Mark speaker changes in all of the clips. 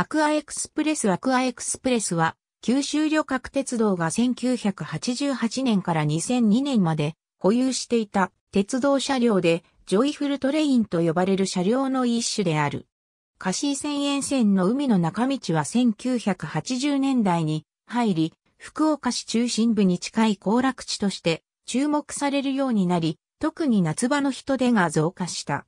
Speaker 1: アクアエクスプレスアクアエクスプレスは、九州旅客鉄道が1988年から2002年まで保有していた鉄道車両で、ジョイフルトレインと呼ばれる車両の一種である。カシー千沿線の海の中道は1980年代に入り、福岡市中心部に近い行楽地として注目されるようになり、特に夏場の人出が増加した。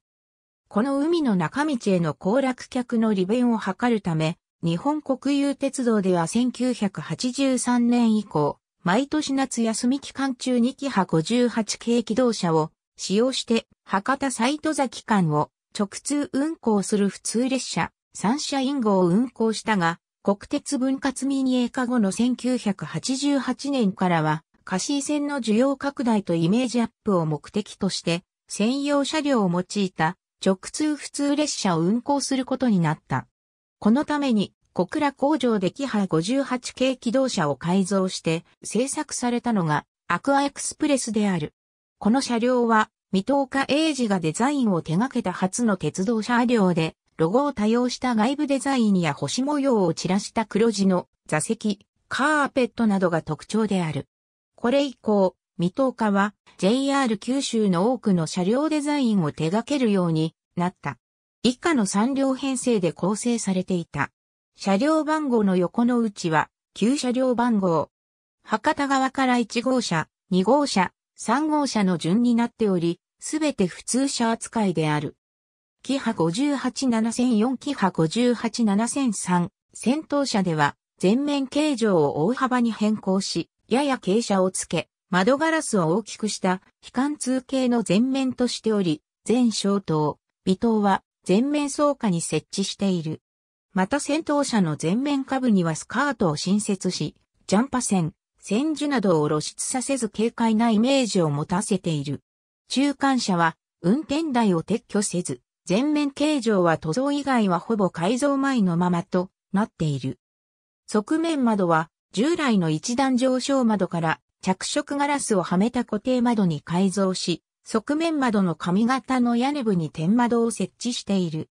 Speaker 1: この海の中道への行楽客の利便を図るため、日本国有鉄道では1983年以降、毎年夏休み期間中2キハ58系機動車を使用して博多サイト崎間を直通運行する普通列車三社イン号を運行したが、国鉄分割民営化後の1988年からは、貸し線の需要拡大とイメージアップを目的として、専用車両を用いた直通普通列車を運行することになった。このために、小倉工場でキハ58系機動車を改造して製作されたのがアクアエクスプレスである。この車両は、水戸岡英二がデザインを手掛けた初の鉄道車両で、ロゴを多用した外部デザインや星模様を散らした黒地の座席、カーペットなどが特徴である。これ以降、未踏化は JR 九州の多くの車両デザインを手掛けるようになった。以下の3両編成で構成されていた。車両番号の横の内は、旧車両番号。博多側から1号車、2号車、3号車の順になっており、すべて普通車扱いである。キハ58704キハ58703先頭車では全面形状を大幅に変更し、やや傾斜をつけ、窓ガラスを大きくした非貫通形の全面としており、全小灯、微灯は全面倉下に設置している。また戦闘車の前面下部にはスカートを新設し、ジャンパ線、千樹などを露出させず軽快なイメージを持たせている。中間車は運転台を撤去せず、前面形状は塗装以外はほぼ改造前のままとなっている。側面窓は従来の一段上昇窓から着色ガラスをはめた固定窓に改造し、側面窓の髪型の屋根部に天窓を設置している。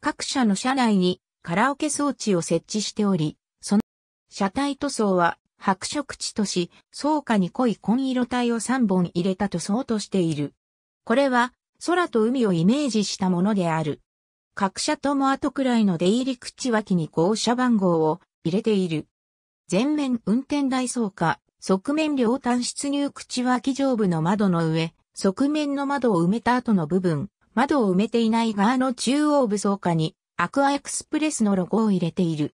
Speaker 1: 各社の車内にカラオケ装置を設置しており、その車体塗装は白色地とし、倉下に濃い紺色体を3本入れた塗装としている。これは空と海をイメージしたものである。各社とも後くらいの出入り口脇に号車番号を入れている。前面運転台倉下、側面両端出入口脇上部の窓の上、側面の窓を埋めた後の部分、窓を埋めていない側の中央部層下に、アクアエクスプレスのロゴを入れている。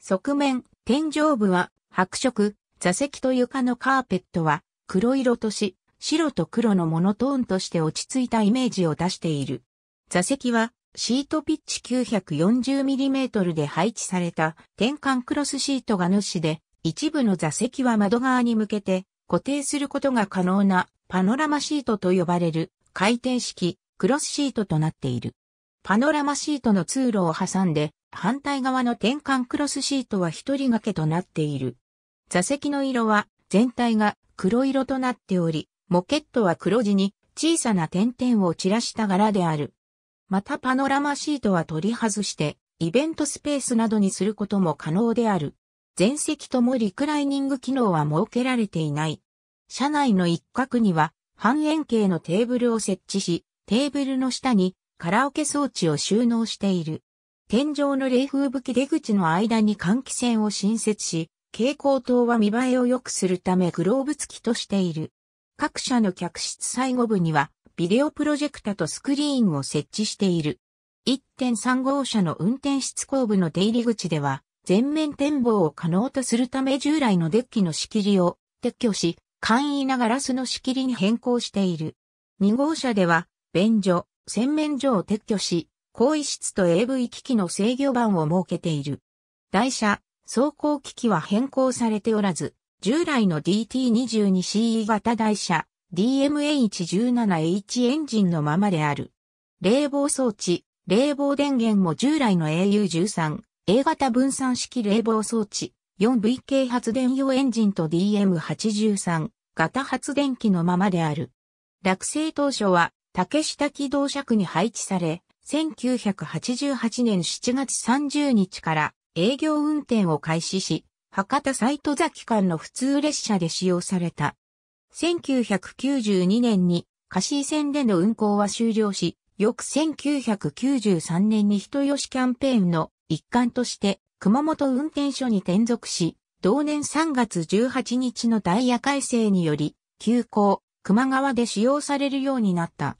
Speaker 1: 側面、天井部は白色、座席と床のカーペットは黒色とし、白と黒のモノトーンとして落ち着いたイメージを出している。座席はシートピッチ 940mm で配置された転換クロスシートが主で一部の座席は窓側に向けて固定することが可能なパノラマシートと呼ばれる回転式クロスシートとなっている。パノラマシートの通路を挟んで反対側の転換クロスシートは一人掛けとなっている。座席の色は全体が黒色となっており、モケットは黒地に小さな点々を散らした柄である。またパノラマシートは取り外してイベントスペースなどにすることも可能である。全席ともリクライニング機能は設けられていない。車内の一角には半円形のテーブルを設置し、テーブルの下にカラオケ装置を収納している。天井の冷風吹き出口の間に換気扇を新設し、蛍光灯は見栄えを良くするためグローブ付きとしている。各社の客室最後部にはビデオプロジェクタとスクリーンを設置している。1.3号車の運転室後部の出入り口では全面展望を可能とするため従来のデッキの仕切りを撤去し、簡易なガラスの仕切りに変更している。2号車では、便所、洗面所を撤去し、更衣室と AV 機器の制御盤を設けている。台車、走行機器は変更されておらず、従来の DT22CE 型台車、DMH17H エンジンのままである。冷房装置、冷房電源も従来の AU13、A 型分散式冷房装置、4V k 発電用エンジンと DM83 型発電機のままである。落成当初は竹下機動車区に配置され、1988年7月30日から営業運転を開始し、博多サイト崎間の普通列車で使用された。1992年に貸井線での運行は終了し、翌1993年に人吉キャンペーンの一環として、熊本運転所に転属し、同年3月18日のダイヤ改正により、急行、熊川で使用されるようになった。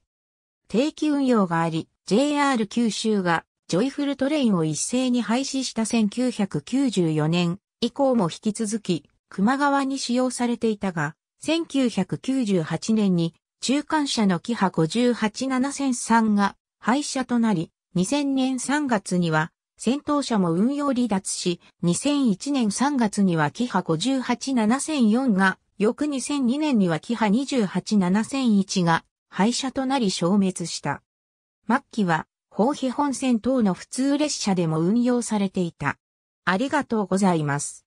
Speaker 1: 定期運用があり、JR 九州がジョイフルトレインを一斉に廃止した1994年以降も引き続き、熊川に使用されていたが、1998年に中間車のキハ587 0 0 3が廃車となり、2000年3月には戦闘車も運用離脱し、2001年3月にはキハ58704が、翌2002年にはキハ28701が廃車となり消滅した。末期は、宝庇本線等の普通列車でも運用されていた。ありがとうございます。